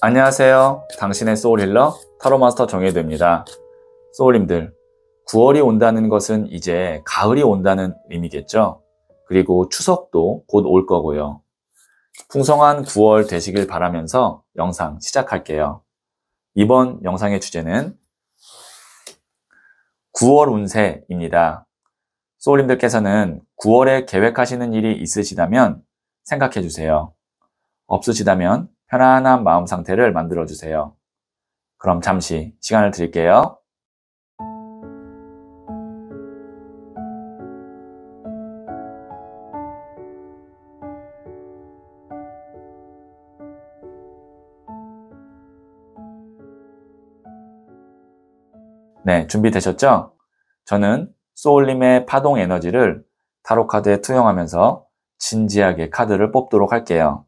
안녕하세요. 당신의 소울힐러 타로마스터 정혜드입니다. 소울님들, 9월이 온다는 것은 이제 가을이 온다는 의미겠죠? 그리고 추석도 곧 올 거고요. 풍성한 9월 되시길 바라면서 영상 시작할게요. 이번 영상의 주제는 9월 운세입니다. 소울님들께서는 9월에 계획하시는 일이 있으시다면 생각해 주세요. 없으시다면 편안한 마음 상태를 만들어주세요. 그럼 잠시 시간을 드릴게요. 네, 준비되셨죠? 저는 소울님의 파동 에너지를 타로 카드에 투영하면서 진지하게 카드를 뽑도록 할게요.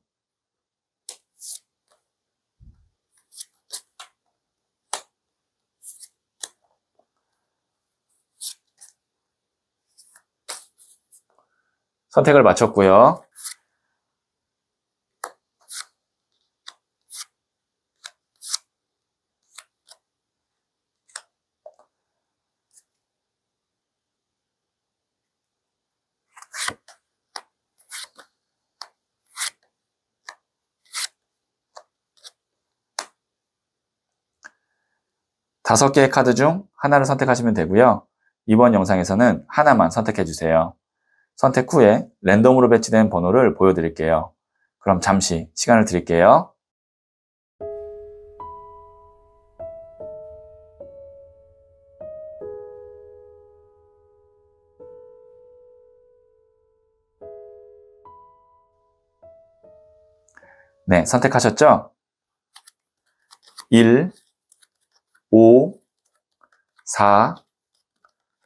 선택을 마쳤고요. 다섯 개의 카드 중 하나를 선택하시면 되고요. 이번 영상에서는 하나만 선택해 주세요. 선택 후에 랜덤으로 배치된 번호를 보여드릴게요. 그럼 잠시 시간을 드릴게요. 네, 선택하셨죠? 1, 5, 4,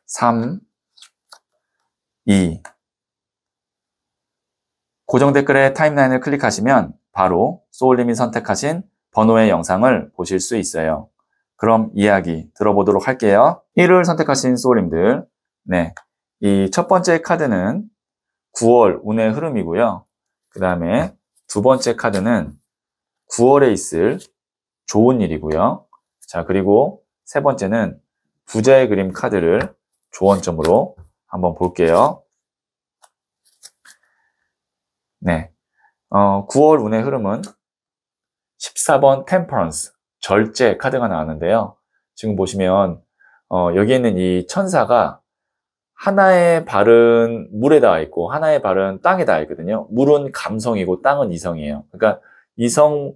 3, 2, 고정 댓글의 타임라인을 클릭하시면 바로 소울님이 선택하신 번호의 영상을 보실 수 있어요. 그럼 이야기 들어보도록 할게요. 1을 선택하신 소울님들. 네. 이 첫 번째 카드는 9월 운의 흐름이고요. 그 다음에 두 번째 카드는 9월에 있을 좋은 일이고요. 자, 그리고 세 번째는 부자의 그림 카드를 조언점으로 한번 볼게요. 네. 어, 9월 운의 흐름은 14번 템퍼런스, 절제 카드가 나왔는데요. 지금 보시면 어, 여기 있는 이 천사가 하나의 발은 물에 닿아 있고 하나의 발은 땅에 닿아 있거든요. 물은 감성이고 땅은 이성이에요. 그러니까 이성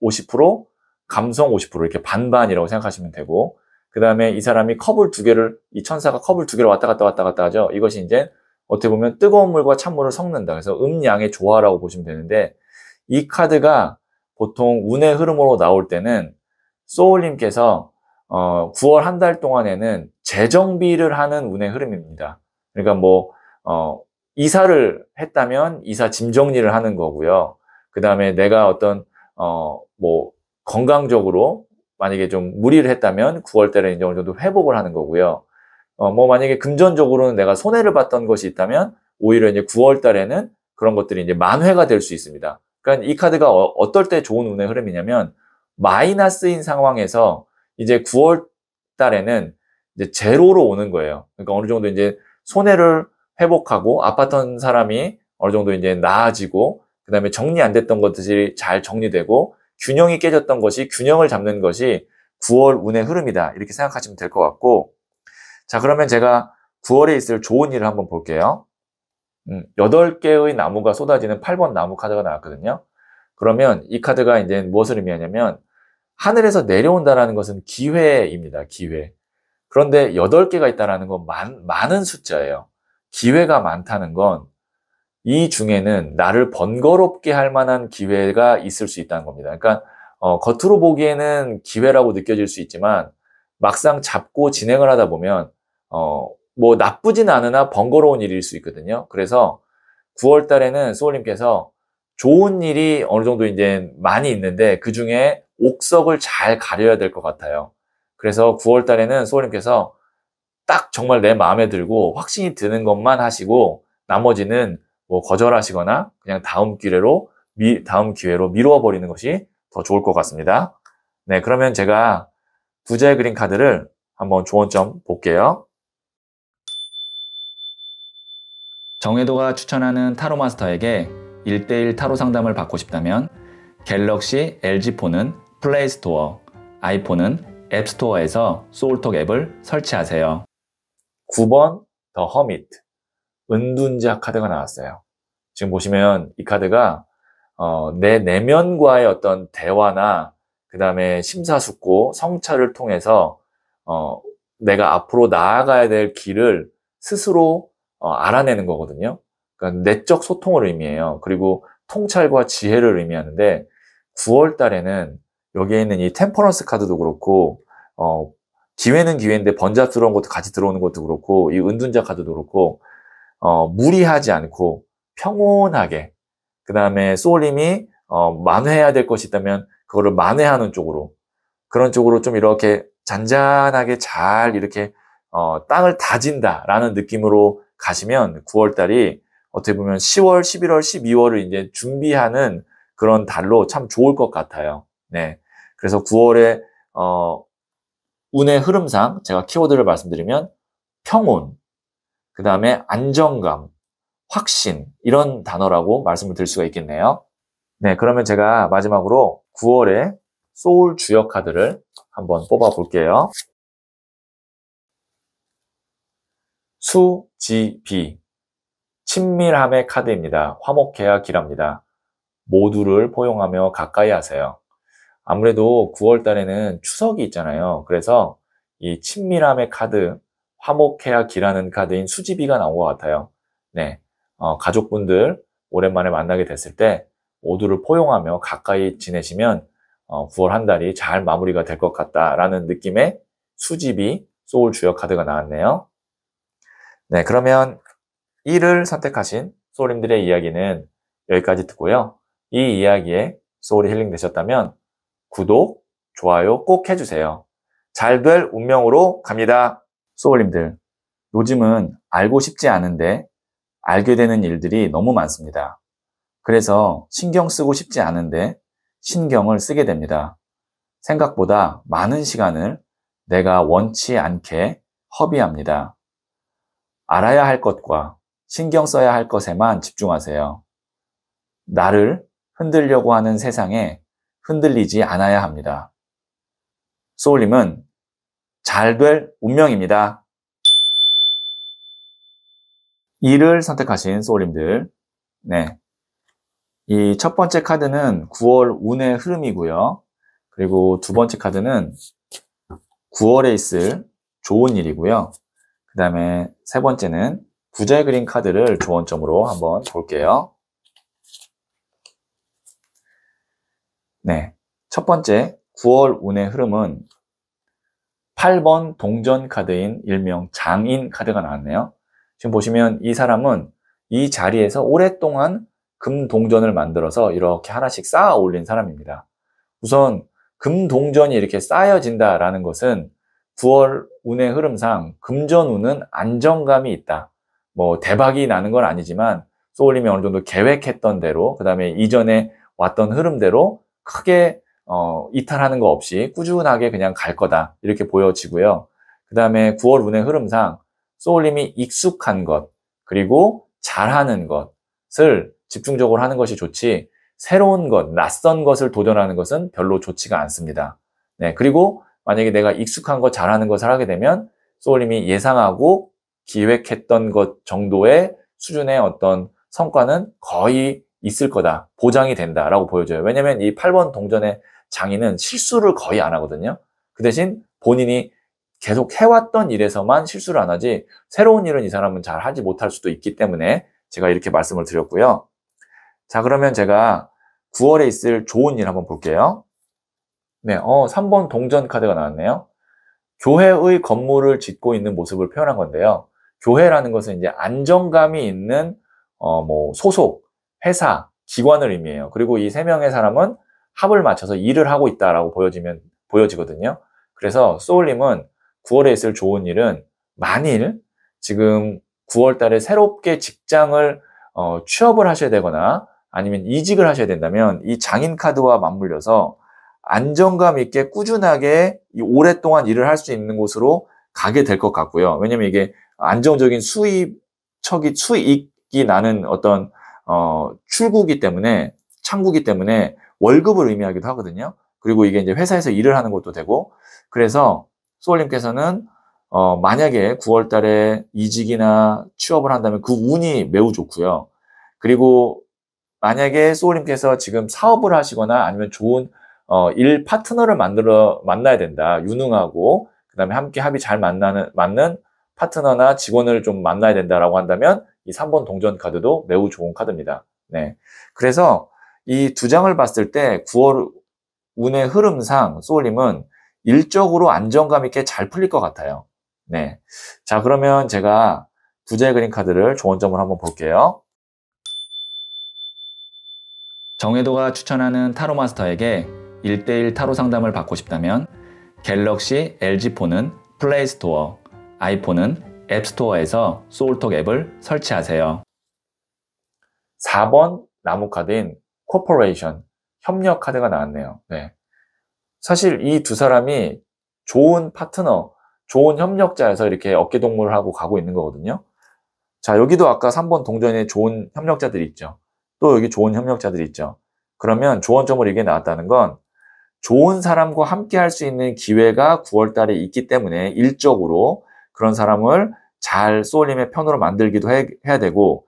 50%, 감성 50% 이렇게 반반이라고 생각하시면 되고 그 다음에 이 사람이 컵을 두 개를 이 천사가 컵을 두 개를 왔다 갔다 왔다 갔다 하죠. 이것이 이제 어떻게 보면 뜨거운 물과 찬물을 섞는다. 그래서 음양의 조화라고 보시면 되는데 이 카드가 보통 운의 흐름으로 나올 때는 소울님께서 어, 9월 한 달 동안에는 재정비를 하는 운의 흐름입니다. 그러니까 뭐 어, 이사를 했다면 이사 짐 정리를 하는 거고요. 그 다음에 내가 어떤 어, 뭐 건강적으로 만약에 좀 무리를 했다면 9월 달에 이제 어느 정도 회복을 하는 거고요. 어, 뭐 만약에 금전적으로는 내가 손해를 봤던 것이 있다면 오히려 이제 9월 달에는 그런 것들이 이제 만회가 될 수 있습니다. 그러니까 이 카드가 어, 떨때 좋은 운의 흐름이냐면 마이너스인 상황에서 이제 9월 달에는 이제 제로로 오는 거예요. 그러니까 어느 정도 이제 손해를 회복하고 아팠던 사람이 어느 정도 이제 나아지고 그다음에 정리 안 됐던 것들이 잘 정리되고 균형이 깨졌던 것이 균형을 잡는 것이 9월 운의 흐름이다. 이렇게 생각하시면 될 것 같고 자, 그러면 제가 9월에 있을 좋은 일을 한번 볼게요. 음, 8개의 나무가 쏟아지는 8번 나무 카드가 나왔거든요. 그러면 이 카드가 이제 무엇을 의미하냐면 하늘에서 내려온다라는 것은 기회입니다. 기회. 그런데 8개가 있다라는 건 많, 많은 숫자예요. 기회가 많다는 건 이 중에는 나를 번거롭게 할 만한 기회가 있을 수 있다는 겁니다. 그러니까 어, 겉으로 보기에는 기회라고 느껴질 수 있지만 막상 잡고 진행을 하다 보면 어, 뭐 나쁘진 않으나 번거로운 일일 수 있거든요. 그래서 9월 달에는 소울님께서 좋은 일이 어느 정도 이제 많이 있는데 그 중에 옥석을 잘 가려야 될 것 같아요. 그래서 9월 달에는 소울님께서 딱 정말 내 마음에 들고 확신이 드는 것만 하시고 나머지는 뭐 거절하시거나 그냥 다음 기회로 미, 다음 기회로 미루어 버리는 것이 더 좋을 것 같습니다. 네, 그러면 제가 부자의 그림 카드를 한번 조언점 볼게요. 정혜도가 추천하는 타로 마스터에게 1대1 타로 상담을 받고 싶다면 갤럭시 LG폰은 플레이스토어, 아이폰은 앱스토어에서 소울톡 앱을 설치하세요. 9번 더 허밋 은둔자 카드가 나왔어요. 지금 보시면 이 카드가 어, 내 내면과의 어떤 대화나 그 다음에 심사숙고, 성찰을 통해서 어, 내가 앞으로 나아가야 될 길을 스스로 어, 알아내는 거거든요. 그러니까 내적 소통을 의미해요. 그리고 통찰과 지혜를 의미하는데 9월 달에는 여기에 있는 이 템퍼런스 카드도 그렇고 어, 기회는 기회인데 번잡스러운 것도 같이 들어오는 것도 그렇고 이 은둔자 카드도 그렇고 어, 무리하지 않고 평온하게 그 다음에 소울님이 어, 만회해야 될 것이 있다면 그거를 만회하는 쪽으로 그런 쪽으로 좀 이렇게 잔잔하게 잘 이렇게 어, 땅을 다진다라는 느낌으로 가시면 9월 달이 어떻게 보면 10월, 11월, 12월을 이제 준비하는 그런 달로 참 좋을 것 같아요. 네. 그래서 9월에 어 운의 흐름상 제가 키워드를 말씀드리면 평온, 그 다음에 안정감, 확신 이런 단어라고 말씀을 드릴 수가 있겠네요. 네, 그러면 제가 마지막으로 9월에 소울 주역 카드를 한번 뽑아 볼게요. 수지비 친밀함의 카드입니다. 화목해야 길합니다. 모두를 포용하며 가까이 하세요. 아무래도 9월 달에는 추석이 있잖아요. 그래서 이 친밀함의 카드, 화목해야 길하는 카드인 수지비가 나온 것 같아요. 네, 어, 가족분들 오랜만에 만나게 됐을 때 모두를 포용하며 가까이 지내시면 어, 9월 한 달이 잘 마무리가 될 것 같다라는 느낌의 수지비 소울 주역 카드가 나왔네요. 네, 그러면 1을 선택하신 소울님들의 이야기는 여기까지 듣고요. 이 이야기에 소울이 힐링 되셨다면 구독, 좋아요 꼭 해주세요. 잘 될 운명으로 갑니다. 소울님들, 요즘은 알고 싶지 않은데 알게 되는 일들이 너무 많습니다. 그래서 신경 쓰고 싶지 않은데 신경을 쓰게 됩니다. 생각보다 많은 시간을 내가 원치 않게 허비합니다. 알아야 할 것과 신경 써야 할 것에만 집중하세요. 나를 흔들려고 하는 세상에 흔들리지 않아야 합니다. 소울님은 잘 될 운명입니다. 2를 선택하신 소울님들. 네. 이 첫 번째 카드는 9월 운의 흐름이고요. 그리고 두 번째 카드는 9월에 있을 좋은 일이고요. 그 다음에 세 번째는 부재 그린 카드를 조언점으로 한번 볼게요. 네. 첫 번째, 9월 운의 흐름은 8번 동전 카드인 일명 장인 카드가 나왔네요. 지금 보시면 이 사람은 이 자리에서 오랫동안 금 동전을 만들어서 이렇게 하나씩 쌓아 올린 사람입니다. 우선 금 동전이 이렇게 쌓여진다라는 것은 9월 운의 흐름상 금전운은 안정감이 있다. 뭐 대박이 나는 건 아니지만 소울림이 어느 정도 계획했던 대로 그 다음에 이전에 왔던 흐름대로 크게 어, 이탈하는 거 없이 꾸준하게 그냥 갈 거다 이렇게 보여지고요. 그 다음에 9월 운의 흐름상 소울림이 익숙한 것 그리고 잘하는 것을 집중적으로 하는 것이 좋지 새로운 것, 낯선 것을 도전하는 것은 별로 좋지가 않습니다. 네, 그리고 만약에 내가 익숙한 거 잘하는 것을 하게 되면 소울님이 예상하고 기획했던 것 정도의 수준의 어떤 성과는 거의 있을 거다. 보장이 된다라고 보여줘요. 왜냐면 이 8번 동전의 장인은 실수를 거의 안 하거든요. 그 대신 본인이 계속 해왔던 일에서만 실수를 안 하지 새로운 일은 이 사람은 잘 하지 못할 수도 있기 때문에 제가 이렇게 말씀을 드렸고요. 자 그러면 제가 9월에 있을 좋은 일 한번 볼게요. 네, 어, 3번 동전 카드가 나왔네요. 교회의 건물을 짓고 있는 모습을 표현한 건데요. 교회라는 것은 이제 안정감이 있는 어, 뭐 소속, 회사, 기관을 의미해요. 그리고 이 세 명의 사람은 합을 맞춰서 일을 하고 있다라고 보여지면 보여지거든요. 그래서 소울님은 9월에 있을 좋은 일은 만일 지금 9월 달에 새롭게 직장을 어, 취업을 하셔야 되거나 아니면 이직을 하셔야 된다면 이 장인 카드와 맞물려서 안정감 있게 꾸준하게 오랫동안 일을 할 수 있는 곳으로 가게 될 것 같고요. 왜냐면 하 이게 안정적인 수입척이 수익이 나는 어떤 어, 출구기 때문에 창구기 때문에 월급을 의미하기도 하거든요. 그리고 이게 이제 회사에서 일을 하는 것도 되고 그래서 소울님께서는 어, 만약에 9월 달에 이직이나 취업을 한다면 그 운이 매우 좋고요. 그리고 만약에 소울님께서 지금 사업을 하시거나 아니면 좋은 어, 일 파트너를 만들어 만나야 된다. 유능하고 그다음에 함께 합이 잘 만나는 맞는 파트너나 직원을 좀 만나야 된다라고 한다면 이 3번 동전 카드도 매우 좋은 카드입니다. 네. 그래서 이 두 장을 봤을 때 9월 운의 흐름상 소울님은 일적으로 안정감 있게 잘 풀릴 것 같아요. 네. 자, 그러면 제가 부자의 그림 카드를 조언점을 한번 볼게요. 정혜도가 추천하는 타로 마스터에게 1대1 타로 상담을 받고 싶다면 갤럭시 LG폰은 플레이스토어, 아이폰은 앱스토어에서 소울톡 앱을 설치하세요. 4번 나무 카드인 코퍼레이션, 협력 카드가 나왔네요. 네. 사실 이 두 사람이 좋은 파트너, 좋은 협력자에서 이렇게 어깨동무를 하고 가고 있는 거거든요. 자, 여기도 아까 3번 동전에 좋은 협력자들 이 있죠. 또 여기 좋은 협력자들 이 있죠. 그러면 조언점을 이게 나왔다는 건 좋은 사람과 함께 할 수 있는 기회가 9월 달에 있기 때문에 일적으로 그런 사람을 잘 쏠림의 편으로 만들기도 해, 야 되고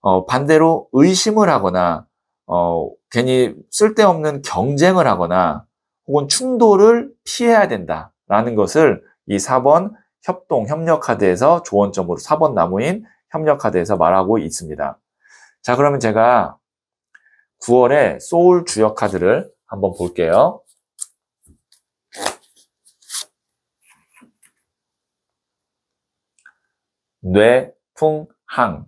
어, 반대로 의심을 하거나 어, 괜히 쓸데없는 경쟁을 하거나 혹은 충돌을 피해야 된다라는 것을 이 4번 협동 협력 카드에서 조언점으로 4번 나무인 협력 카드에서 말하고 있습니다. 자 그러면 제가 9월에 소울 주역 카드를 한번 볼게요. 뇌풍항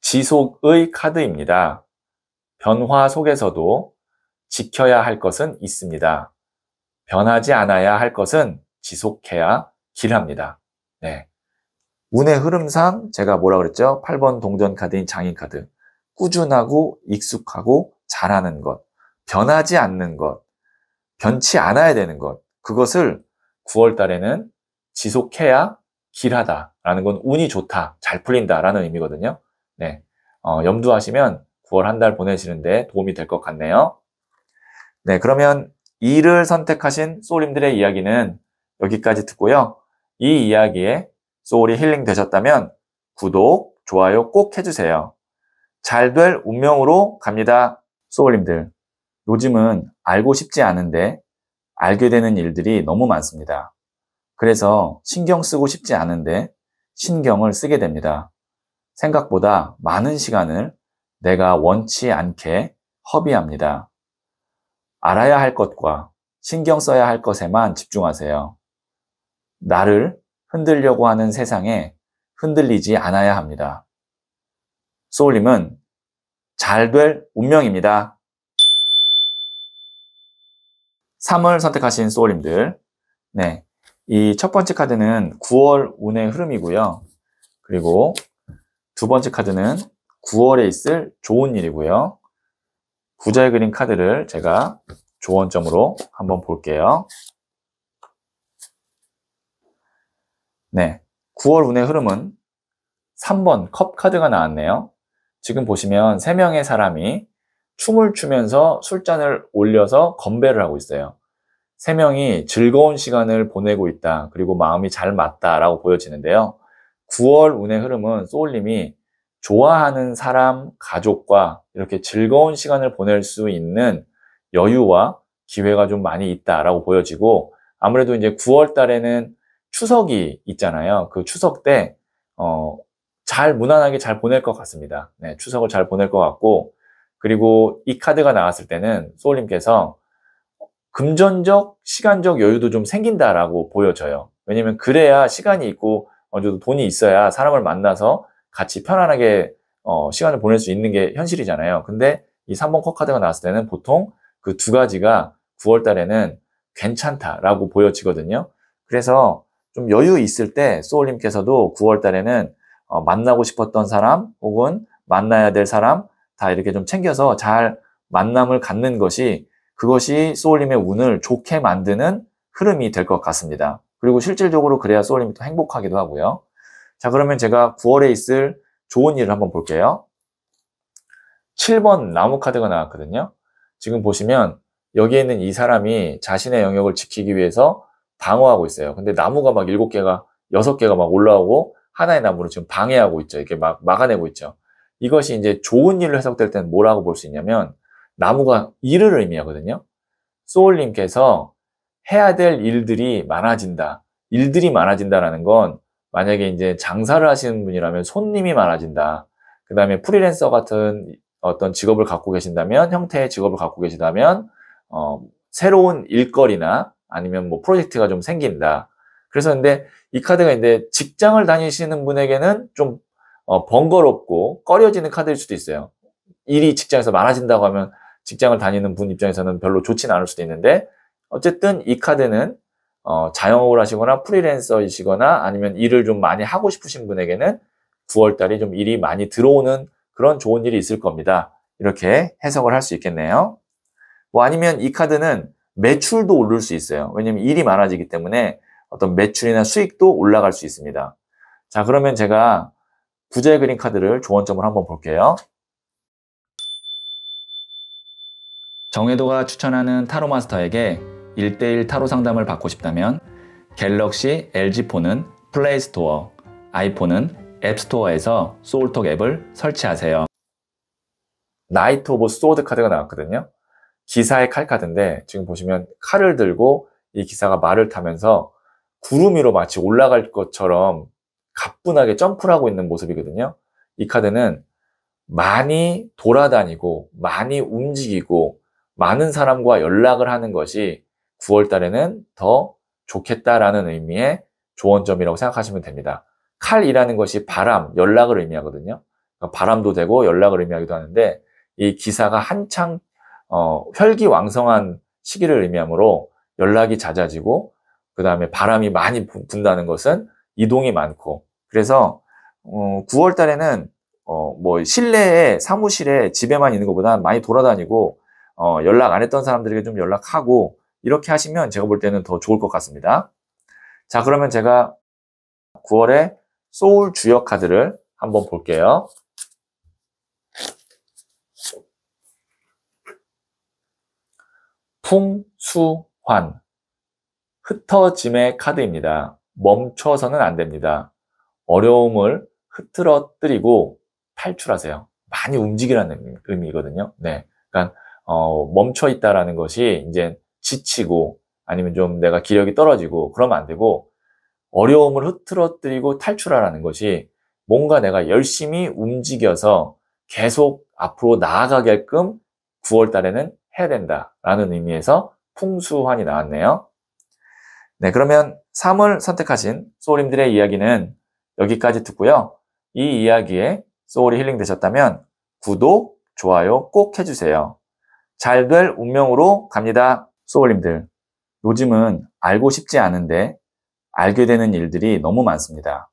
지속의 카드입니다. 변화 속에서도 지켜야 할 것은 있습니다. 변하지 않아야 할 것은 지속해야 길합니다. 네. 운의 흐름상 제가 뭐라 그랬죠? 8번 동전 카드인 장인 카드. 꾸준하고 익숙하고 잘하는 것. 변하지 않는 것. 변치 않아야 되는 것. 그것을 9월 달에는 지속해야 길하다라는 건 운이 좋다, 잘 풀린다라는 의미거든요. 네, 어, 염두하시면 9월 한 달 보내시는데 도움이 될 것 같네요. 네, 그러면 이를 선택하신 소울님들의 이야기는 여기까지 듣고요. 이 이야기에 소울이 힐링 되셨다면 구독, 좋아요 꼭 해주세요. 잘 될 운명으로 갑니다. 소울님들, 요즘은 알고 싶지 않은데 알게 되는 일들이 너무 많습니다. 그래서 신경 쓰고 싶지 않은데 신경을 쓰게 됩니다. 생각보다 많은 시간을 내가 원치 않게 허비합니다. 알아야 할 것과 신경 써야 할 것에만 집중하세요. 나를 흔들려고 하는 세상에 흔들리지 않아야 합니다. 소울님은 잘 될 운명입니다. 3을 선택하신 소울님들. 네. 이첫 번째 카드는 9월 운의 흐름이고요. 그리고 두 번째 카드는 9월에 있을 좋은 일이고요. 부자의 그림 카드를 제가 조언점으로 한번 볼게요. 네, 9월 운의 흐름은 3번 컵 카드가 나왔네요. 지금 보시면 3명의 사람이 춤을 추면서 술잔을 올려서 건배를 하고 있어요. 세 명이 즐거운 시간을 보내고 있다. 그리고 마음이 잘 맞다라고 보여지는데요. 9월 운의 흐름은 소울님이 좋아하는 사람, 가족과 이렇게 즐거운 시간을 보낼 수 있는 여유와 기회가 좀 많이 있다라고 보여지고 아무래도 이제 9월 달에는 추석이 있잖아요. 그 추석 때, 어, 잘 무난하게 잘 보낼 것 같습니다. 네, 추석을 잘 보낼 것 같고 그리고 이 카드가 나왔을 때는 소울님께서 금전적, 시간적 여유도 좀 생긴다라고 보여져요. 왜냐면 그래야 시간이 있고 어느 정도 돈이 있어야 사람을 만나서 같이 편안하게 어, 시간을 보낼 수 있는 게 현실이잖아요. 근데 이 3번 컷 카드가 나왔을 때는 보통 그 두 가지가 9월 달에는 괜찮다라고 보여지거든요. 그래서 좀 여유 있을 때 소울님께서도 9월 달에는 어, 만나고 싶었던 사람 혹은 만나야 될 사람 다 이렇게 좀 챙겨서 잘 만남을 갖는 것이 그것이 소울님의 운을 좋게 만드는 흐름이 될 것 같습니다. 그리고 실질적으로 그래야 소울님이 더 행복하기도 하고요. 자, 그러면 제가 9월에 있을 좋은 일을 한번 볼게요. 7번 나무 카드가 나왔거든요. 지금 보시면 여기에 있는 이 사람이 자신의 영역을 지키기 위해서 방어하고 있어요. 근데 나무가 막 7개가, 6개가 막 올라오고 하나의 나무를 지금 방해하고 있죠. 이게 렇막 막아내고 있죠. 이것이 이제 좋은 일로 해석될 때는 뭐라고 볼 수 있냐면 나무가 일을 의미하거든요. 소울님께서 해야 될 일들이 많아진다. 일들이 많아진다라는 건 만약에 이제 장사를 하시는 분이라면 손님이 많아진다. 그 다음에 프리랜서 같은 어떤 직업을 갖고 계신다면 형태의 직업을 갖고 계시다면 어, 새로운 일거리나 아니면 뭐 프로젝트가 좀 생긴다. 그래서 근데 이 카드가 이제 직장을 다니시는 분에게는 좀 어, 번거롭고 꺼려지는 카드일 수도 있어요. 일이 직장에서 많아진다고 하면 직장을 다니는 분 입장에서는 별로 좋진 않을 수도 있는데 어쨌든 이 카드는 어, 자영업을 하시거나 프리랜서이시거나 아니면 일을 좀 많이 하고 싶으신 분에게는 9월달이 좀 일이 많이 들어오는 그런 좋은 일이 있을 겁니다. 이렇게 해석을 할 수 있겠네요. 뭐 아니면 이 카드는 매출도 오를 수 있어요. 왜냐면 일이 많아지기 때문에 어떤 매출이나 수익도 올라갈 수 있습니다. 자, 그러면 제가 부자의 그림 카드를 조언점을 한번 볼게요. 정혜도가 추천하는 타로 마스터에게 1대1 타로 상담을 받고 싶다면 갤럭시 LG폰은 플레이스토어, 아이폰은 앱스토어에서 소울톡 앱을 설치하세요. 나이트 오브 소드 카드가 나왔거든요. 기사의 칼 카드인데 지금 보시면 칼을 들고 이 기사가 말을 타면서 구름 위로 마치 올라갈 것처럼 가뿐하게 점프를 하고 있는 모습이거든요. 이 카드는 많이 돌아다니고 많이 움직이고 많은 사람과 연락을 하는 것이 9월 달에는 더 좋겠다라는 의미의 조언점이라고 생각하시면 됩니다. 칼이라는 것이 바람, 연락을 의미하거든요. 그러니까 바람도 되고 연락을 의미하기도 하는데 이 기사가 한창 어, 혈기왕성한 시기를 의미하므로 연락이 잦아지고 그 다음에 바람이 많이 분다는 것은 이동이 많고 그래서 어, 9월 달에는 어, 뭐 실내에 사무실에 집에만 있는 것보다 많이 돌아다니고 어, 연락 안 했던 사람들에게 좀 연락하고 이렇게 하시면 제가 볼 때는 더 좋을 것 같습니다. 자, 그러면 제가 9월에 소울 주역 카드를 한번 볼게요. 풍수환 흩어짐의 카드입니다. 멈춰서는 안 됩니다. 어려움을 흐트러뜨리고 탈출하세요. 많이 움직이라는 의미거든요. 네. 그러니까 어, 멈춰 있다라는 것이 이제 지치고 아니면 좀 내가 기력이 떨어지고 그러면 안 되고 어려움을 흐트러뜨리고 탈출하라는 것이 뭔가 내가 열심히 움직여서 계속 앞으로 나아가게끔 9월 달에는 해야 된다라는 의미에서 풍수환이 나왔네요. 네, 그러면 3월 선택하신 소울님들의 이야기는 여기까지 듣고요. 이 이야기에 소울이 힐링되셨다면 구독, 좋아요 꼭 해주세요. 잘될 운명으로 갑니다. 소울님들, 요즘은 알고 싶지 않은데 알게 되는 일들이 너무 많습니다.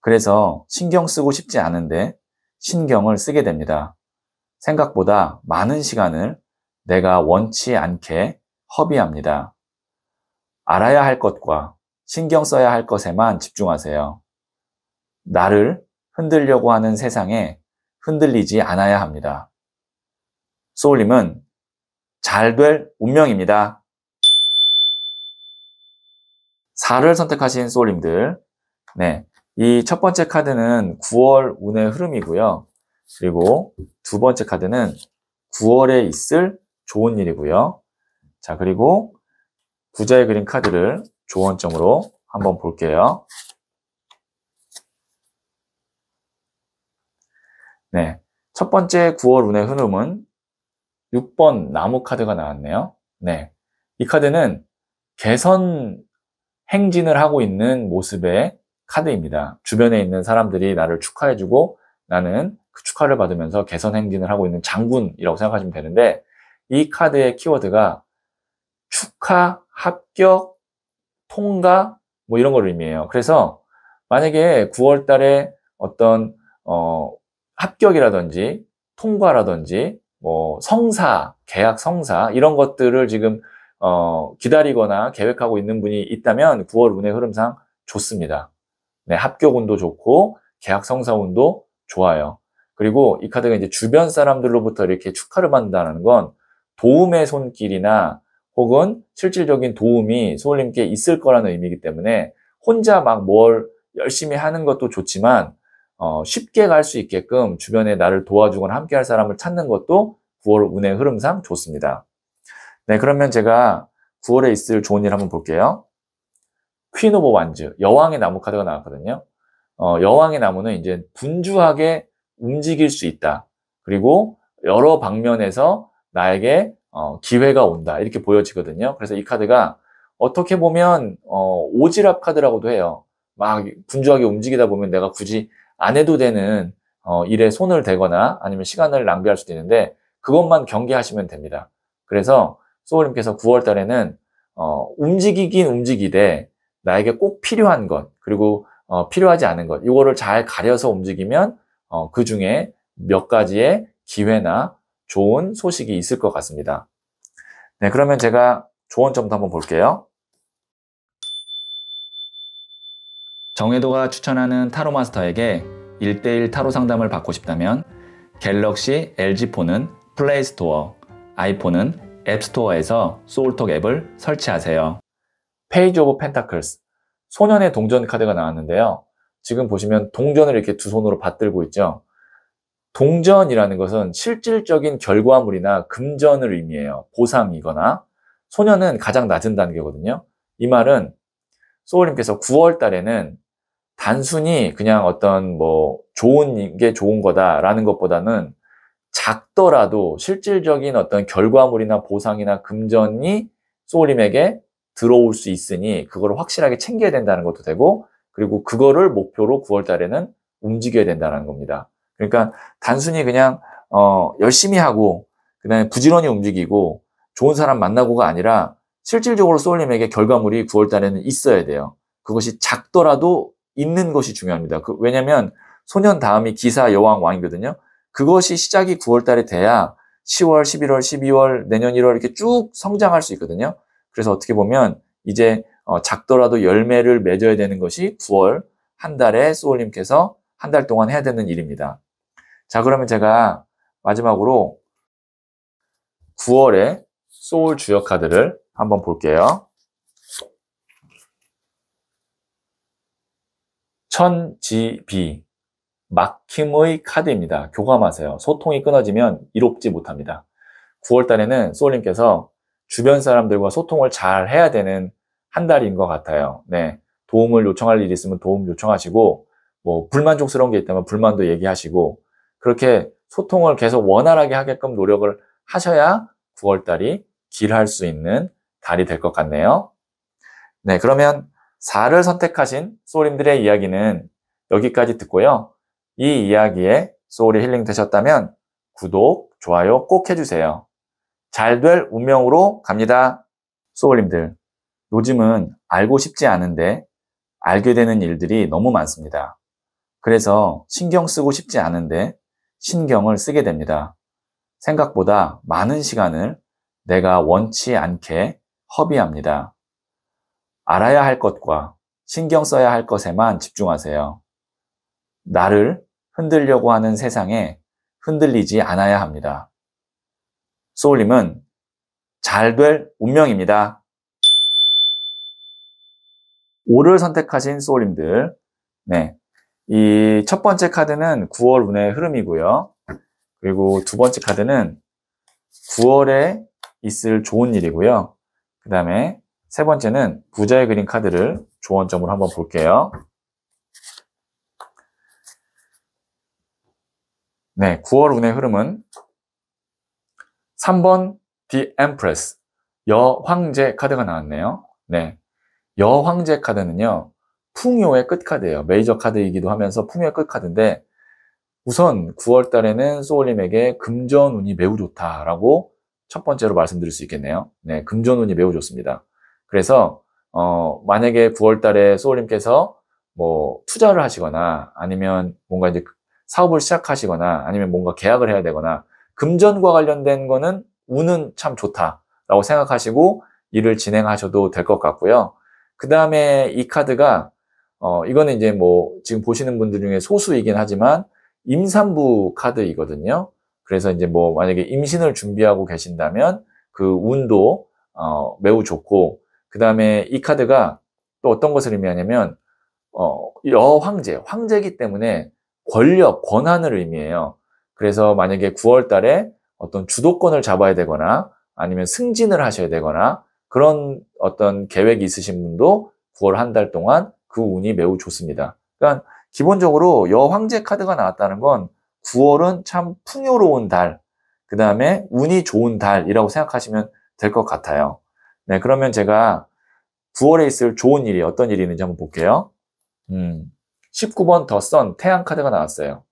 그래서 신경 쓰고 싶지 않은데 신경을 쓰게 됩니다. 생각보다 많은 시간을 내가 원치 않게 허비합니다. 알아야 할 것과 신경 써야 할 것에만 집중하세요. 나를 흔들려고 하는 세상에 흔들리지 않아야 합니다. 소울님은 잘될 운명입니다. 4를 선택하신 소울님들. 네. 이 첫 번째 카드는 9월 운의 흐름이고요. 그리고 두 번째 카드는 9월에 있을 좋은 일이고요. 자, 그리고 부자의 그림 카드를 조언점으로 한번 볼게요. 네. 첫 번째 9월 운의 흐름은 6번 나무 카드가 나왔네요. 네. 이 카드는 개선 행진을 하고 있는 모습의 카드입니다. 주변에 있는 사람들이 나를 축하해주고 나는 그 축하를 받으면서 개선 행진을 하고 있는 장군이라고 생각하시면 되는데 이 카드의 키워드가 축하, 합격, 통과 뭐 이런 걸 의미해요. 그래서 만약에 9월 달에 어떤 어, 합격이라든지 통과라든지 뭐 성사, 계약 성사 이런 것들을 지금 어, 기다리거나 계획하고 있는 분이 있다면 9월 운의 흐름상 좋습니다. 네, 합격 운도 좋고 계약 성사 운도 좋아요. 그리고 이 카드가 이제 주변 사람들로부터 이렇게 축하를 받는다는 건 도움의 손길이나 혹은 실질적인 도움이 소울님께 있을 거라는 의미이기 때문에 혼자 막 뭘 열심히 하는 것도 좋지만 어, 쉽게 갈 수 있게끔 주변에 나를 도와주거나 함께할 사람을 찾는 것도 9월 운의 흐름상 좋습니다. 네, 그러면 제가 9월에 있을 좋은 일 한번 볼게요. 퀸 오브 완즈, 여왕의 나무 카드가 나왔거든요. 어, 여왕의 나무는 이제 분주하게 움직일 수 있다. 그리고 여러 방면에서 나에게 어, 기회가 온다. 이렇게 보여지거든요. 그래서 이 카드가 어떻게 보면 어, 오지랖 카드라고도 해요. 막 분주하게 움직이다 보면 내가 굳이 안 해도 되는 어, 일에 손을 대거나 아니면 시간을 낭비할 수도 있는데 그것만 경계하시면 됩니다. 그래서 소울님께서 9월 달에는 어, 움직이긴 움직이되 나에게 꼭 필요한 것 그리고 어, 필요하지 않은 것 이거를 잘 가려서 움직이면 어, 그 중에 몇 가지의 기회나 좋은 소식이 있을 것 같습니다. 네, 그러면 제가 조언점도 한번 볼게요. 정혜도가 추천하는 타로 마스터에게 1대1 타로 상담을 받고 싶다면 갤럭시 LG폰은 플레이스토어, 아이폰은 앱스토어에서 소울톡 앱을 설치하세요. 페이지 오브 펜타클스 소년의 동전 카드가 나왔는데요. 지금 보시면 동전을 이렇게 두 손으로 받들고 있죠. 동전이라는 것은 실질적인 결과물이나 금전을 의미해요. 보상이거나 소년은 가장 낮은 단계거든요. 이 말은 소울님께서 9월 달에는 단순히 그냥 어떤 뭐 좋은 게 좋은 거다라는 것보다는 작더라도 실질적인 어떤 결과물이나 보상이나 금전이 소울님에게 들어올 수 있으니 그걸 확실하게 챙겨야 된다는 것도 되고 그리고 그거를 목표로 9월 달에는 움직여야 된다는 겁니다. 그러니까 단순히 그냥 어 열심히 하고 그다음에 부지런히 움직이고 좋은 사람 만나고가 아니라 실질적으로 소울님에게 결과물이 9월 달에는 있어야 돼요. 그것이 작더라도 있는 것이 중요합니다. 그, 왜냐하면 소년 다음이 기사 여왕 왕이거든요. 그것이 시작이 9월달에 돼야 10월, 11월, 12월, 내년 1월 이렇게 쭉 성장할 수 있거든요. 그래서 어떻게 보면 이제 어, 작더라도 열매를 맺어야 되는 것이 9월 한 달에 소울님께서 한 달 동안 해야 되는 일입니다. 자 그러면 제가 마지막으로 9월에 소울 주역 카드를 한번 볼게요. 천지비 막힘의 카드입니다. 교감하세요. 소통이 끊어지면 이롭지 못합니다. 9월 달에는 소울님께서 주변 사람들과 소통을 잘 해야 되는 한 달인 것 같아요. 네. 도움을 요청할 일이 있으면 도움 요청하시고, 뭐, 불만족스러운 게 있다면 불만도 얘기하시고, 그렇게 소통을 계속 원활하게 하게끔 노력을 하셔야 9월달이 길할 수 있는 달이 될 것 같네요. 네, 그러면 4를 선택하신 소울님들의 이야기는 여기까지 듣고요. 이 이야기에 소울이 힐링 되셨다면 구독, 좋아요 꼭 해주세요. 잘 될 운명으로 갑니다. 소울님들, 요즘은 알고 싶지 않은데 알게 되는 일들이 너무 많습니다. 그래서 신경 쓰고 싶지 않은데 신경을 쓰게 됩니다. 생각보다 많은 시간을 내가 원치 않게 허비합니다. 알아야 할 것과 신경 써야 할 것에만 집중하세요. 나를 흔들려고 하는 세상에 흔들리지 않아야 합니다. 소울님은 잘 될 운명입니다. 5를 선택하신 소울님들. 네. 이 첫 번째 카드는 9월 운의 흐름이고요. 그리고 두 번째 카드는 9월에 있을 좋은 일이고요. 그 다음에 세 번째는 부자의 그림 카드를 조언점으로 한번 볼게요. 네, 9월 운의 흐름은 3번 The Empress, 여황제 카드가 나왔네요. 네, 여황제 카드는요. 풍요의 끝카드예요. 메이저 카드이기도 하면서 풍요의 끝카드인데 우선 9월 달에는 소울님에게 금전운이 매우 좋다라고 첫 번째로 말씀드릴 수 있겠네요. 네, 금전운이 매우 좋습니다. 그래서 어, 만약에 9월 달에 소울님께서 뭐 투자를 하시거나 아니면 뭔가 이제 사업을 시작하시거나 아니면 뭔가 계약을 해야 되거나 금전과 관련된 거는 운은 참 좋다라고 생각하시고 일을 진행하셔도 될 것 같고요. 그 다음에 이 카드가 어, 이거는 이제 뭐 지금 보시는 분들 중에 소수이긴 하지만 임산부 카드이거든요. 그래서 이제 뭐 만약에 임신을 준비하고 계신다면 그 운도 어, 매우 좋고 그 다음에 이 카드가 또 어떤 것을 의미하냐면 어, 여황제, 황제기 이 때문에 권력, 권한을 의미해요. 그래서 만약에 9월 달에 어떤 주도권을 잡아야 되거나 아니면 승진을 하셔야 되거나 그런 어떤 계획이 있으신 분도 9월 한 달 동안 그 운이 매우 좋습니다. 그러니까 기본적으로 여황제 카드가 나왔다는 건 9월은 참 풍요로운 달, 그 다음에 운이 좋은 달이라고 생각하시면 될 것 같아요. 네, 그러면 제가 9월에 있을 좋은 일이 어떤 일이 있는지 한번 볼게요. 음, 19번 더 썬 태양 카드가 나왔어요.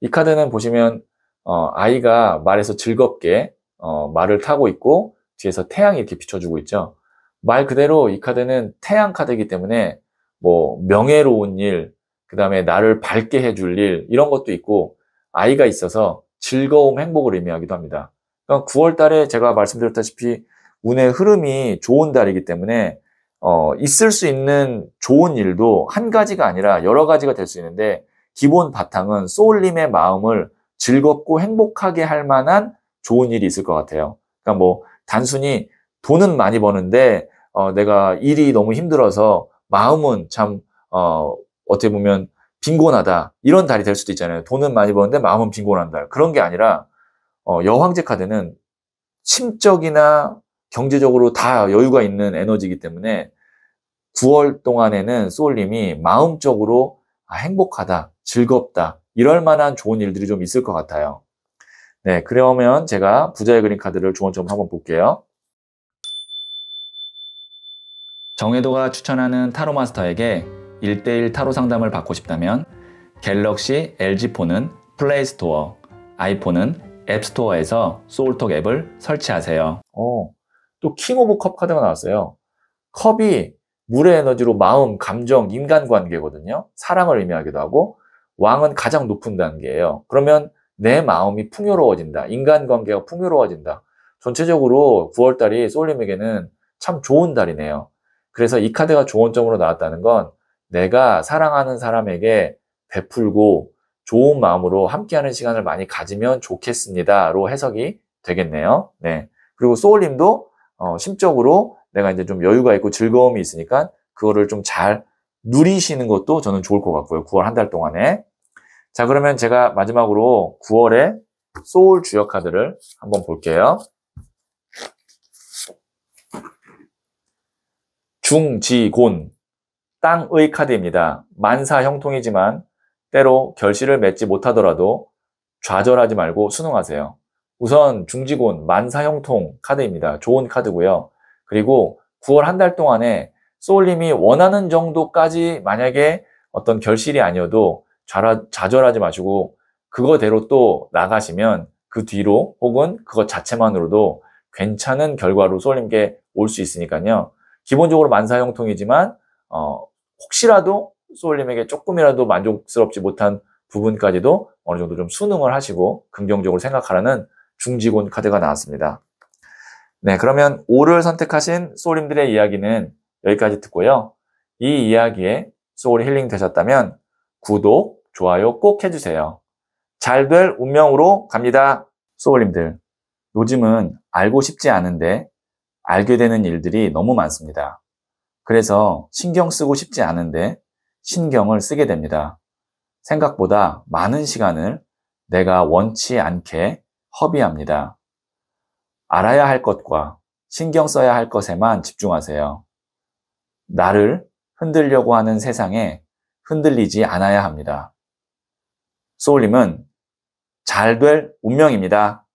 이 카드는 보시면 어, 아이가 말에서 즐겁게 어, 말을 타고 있고 뒤에서 태양이 이렇게 비춰주고 있죠. 말 그대로 이 카드는 태양 카드이기 때문에 뭐 명예로운 일, 그 다음에 나를 밝게 해줄 일 이런 것도 있고 아이가 있어서 즐거움, 행복을 의미하기도 합니다. 9월 그러니까 달에 제가 말씀드렸다시피 운의 흐름이 좋은 달이기 때문에 어, 있을 수 있는 좋은 일도 한 가지가 아니라 여러 가지가 될 수 있는데 기본 바탕은 소울님의 마음을 즐겁고 행복하게 할 만한 좋은 일이 있을 것 같아요. 그러니까 뭐 단순히 돈은 많이 버는데 어, 내가 일이 너무 힘들어서 마음은 참 어, 어떻게 보면 빈곤하다 이런 달이 될 수도 있잖아요. 돈은 많이 버는데 마음은 빈곤한 달 그런 게 아니라 어, 여황제 카드는 심적이나 경제적으로 다 여유가 있는 에너지이기 때문에 9월 동안에는 소울님이 마음적으로 아, 행복하다, 즐겁다, 이럴 만한 좋은 일들이 좀 있을 것 같아요. 네, 그러면 제가 부자의 그림 카드를 조언점 한번 볼게요. 정혜도가 추천하는 타로 마스터에게 1대1 타로 상담을 받고 싶다면 갤럭시 LG폰은 플레이스토어, 아이폰은 앱스토어에서 소울톡 앱을 설치하세요. 오. 또킹 오브 컵 카드가 나왔어요. 컵이 물의 에너지로 마음, 감정, 인간관계거든요. 사랑을 의미하기도 하고 왕은 가장 높은 단계예요. 그러면 내 마음이 풍요로워진다. 인간관계가 풍요로워진다. 전체적으로 9월달이 솔림에게는 참 좋은 달이네요. 그래서 이 카드가 좋은 점으로 나왔다는 건 내가 사랑하는 사람에게 베풀고 좋은 마음으로 함께하는 시간을 많이 가지면 좋겠습니다로 해석이 되겠네요. 네. 그리고 소울님도 어, 심적으로 내가 이제 좀 여유가 있고 즐거움이 있으니까 그거를 좀 잘 누리시는 것도 저는 좋을 것 같고요. 9월 한 달 동안에. 자, 그러면 제가 마지막으로 9월에 소울 주역 카드를 한번 볼게요. 중지곤 땅의 카드입니다. 만사 형통이지만 때로 결실을 맺지 못하더라도 좌절하지 말고 순응하세요. 우선 중지곤 만사형통 카드입니다. 좋은 카드고요. 그리고 9월 한 달 동안에 소울님이 원하는 정도까지 만약에 어떤 결실이 아니어도 좌절하지 마시고 그거대로 또 나가시면 그 뒤로 혹은 그것 자체만으로도 괜찮은 결과로 소울님께 올 수 있으니까요. 기본적으로 만사형통이지만 어, 혹시라도 소울님에게 조금이라도 만족스럽지 못한 부분까지도 어느 정도 좀 수능을 하시고 긍정적으로 생각하라는 중지곤 카드가 나왔습니다. 네, 그러면 5를 선택하신 소울님들의 이야기는 여기까지 듣고요. 이 이야기에 소울 힐링 되셨다면 구독, 좋아요 꼭 해주세요. 잘 될 운명으로 갑니다. 소울님들, 요즘은 알고 싶지 않은데 알게 되는 일들이 너무 많습니다. 그래서 신경 쓰고 싶지 않은데 신경을 쓰게 됩니다. 생각보다 많은 시간을 내가 원치 않게 허비합니다. 알아야 할 것과 신경 써야 할 것에만 집중하세요. 나를 흔들려고 하는 세상에 흔들리지 않아야 합니다. 소울님은 잘 될 운명입니다.